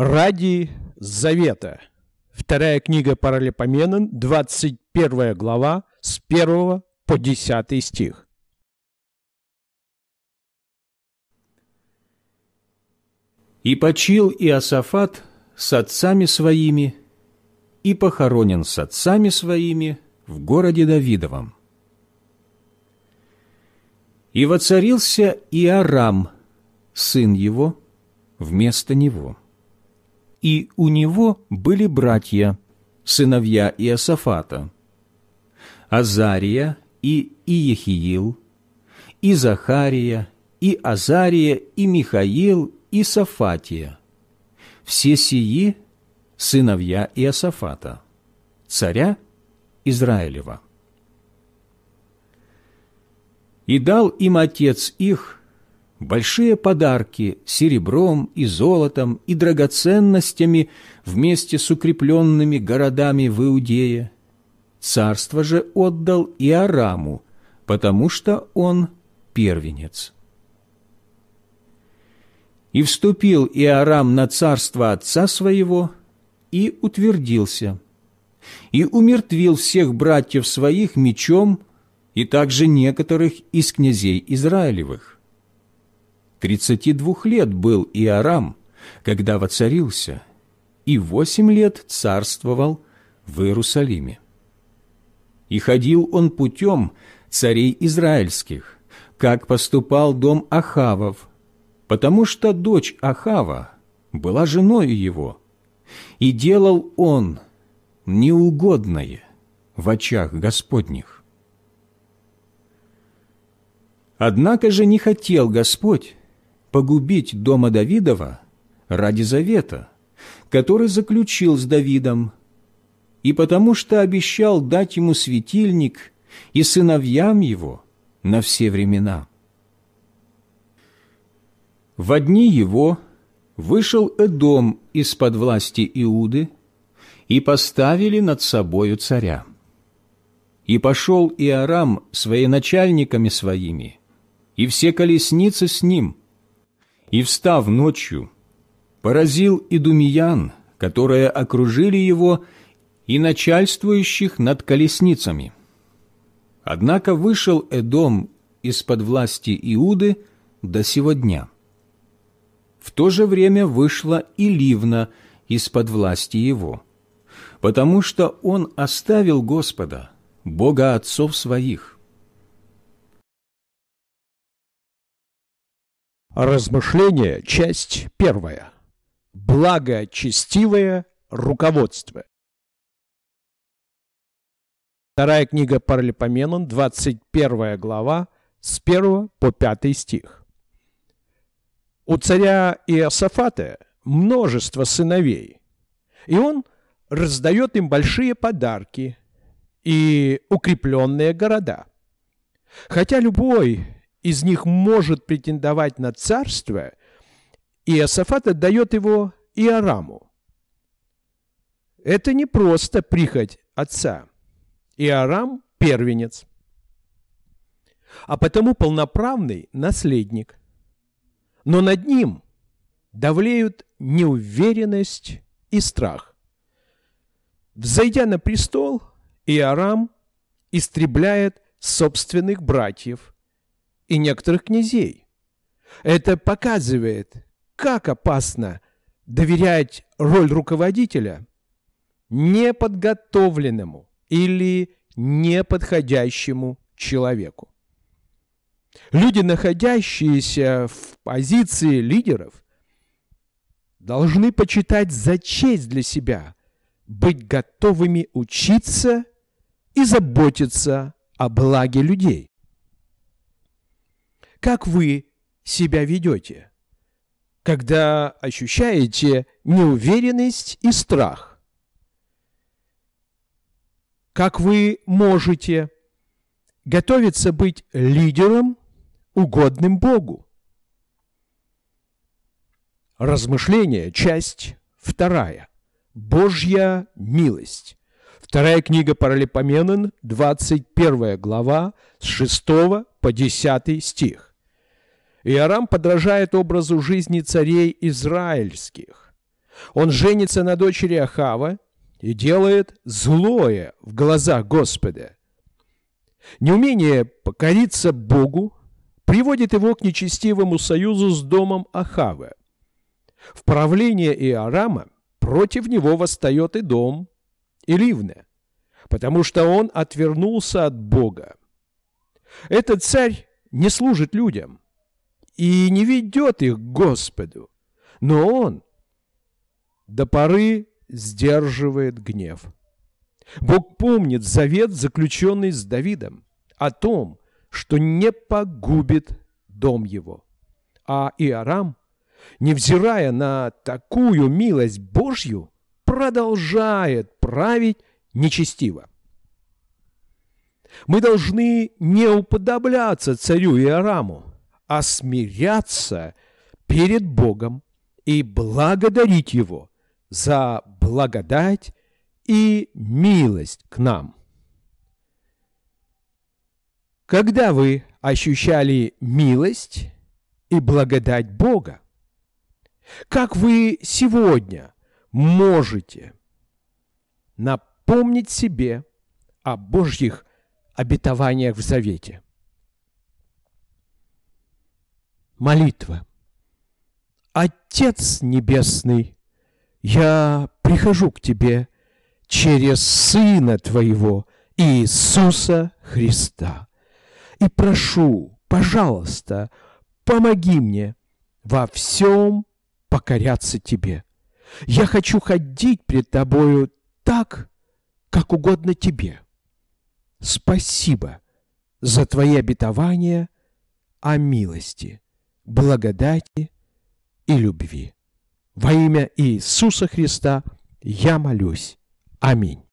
Ради Завета. Вторая книга Паралипоменон, 21 глава, с 1 по 10 стих. «И почил Иосафат с отцами своими, и похоронен с отцами своими в городе Давидовом. И воцарился Иарам, сын его, вместо него» и у него были братья, сыновья Иосафата, Азария и Иехиил, и Захария, и Азария, и Михаил, и Сафатия. Все сии – сыновья Иосафата, царя Израилева. И дал им отец их большие подарки серебром и золотом и драгоценностями вместе с укрепленными городами в Иудее. Царство же отдал и Араму, потому что он первенец. И вступил Иорам на царство отца своего и утвердился, и умертвил всех братьев своих мечом и также некоторых из князей Израилевых Тридцати двух лет был Иорам, когда воцарился, и восемь лет царствовал в Иерусалиме. И ходил он путем царей израильских, как поступал дом Ахавов, потому что дочь Ахава была женой его, и делал он неугодное в очах Господних. Однако же не хотел Господь, погубить дома Давидова ради завета, который заключил с Давидом, и потому что обещал дать ему светильник и сыновьям его на все времена. В одни его вышел Эдом из-под власти Иуды, и поставили над собою царя. И пошел Иорам с военачальниками своими, и все колесницы с ним – и, встав ночью, поразил и думиян, которые окружили его, и начальствующих над колесницами. Однако вышел Эдом из-под власти Иуды до сего дня. В то же время вышла и Ливна из-под власти его, потому что он оставил Господа, Бога отцов своих. Размышление, часть первая. Благочестивое руководство. Вторая книга Паралипоменон, 21 глава, с 1 по 5 стих. У царя Иосафата множество сыновей, и он раздает им большие подарки и укрепленные города. Хотя любой из них может претендовать на царство, Иосафат отдает его Иораму. Это не просто прихоть отца. Иорам – первенец, а потому полноправный наследник. Но над ним давлеют неуверенность и страх. Взойдя на престол, Иорам истребляет собственных братьев – и некоторых князей. Это показывает, как опасно доверять роль руководителя неподготовленному или неподходящему человеку. Люди, находящиеся в позиции лидеров, должны почитать за честь для себя быть готовыми учиться и заботиться о благе людей как вы себя ведете, когда ощущаете неуверенность и страх, как вы можете готовиться быть лидером, угодным Богу. Размышление, часть вторая. Божья милость. Вторая книга Паралипоменон, 21 глава, с 6 по 10 стих. Иорам подражает образу жизни царей израильских. Он женится на дочери Ахава и делает злое в глазах Господа. Неумение покориться Богу приводит его к нечестивому союзу с домом Ахава. В правление Иорама против него восстает и дом, и Ливна, потому что он отвернулся от Бога. Этот царь не служит людям – и не ведет их к Господу. Но Он до поры сдерживает гнев. Бог помнит завет, заключенный с Давидом, о том, что не погубит дом его. А Иорам, невзирая на такую милость Божью, продолжает править нечестиво. Мы должны не уподобляться царю Иораму, а смиряться перед Богом и благодарить Его за благодать и милость к нам. Когда вы ощущали милость и благодать Бога? Как вы сегодня можете напомнить себе о Божьих обетованиях в Завете – Молитва. Отец Небесный, я прихожу к Тебе через Сына Твоего, Иисуса Христа. И прошу, пожалуйста, помоги мне во всем покоряться Тебе. Я хочу ходить пред Тобою так, как угодно Тебе. Спасибо за Твои обетования о милости благодати и любви. Во имя Иисуса Христа я молюсь. Аминь.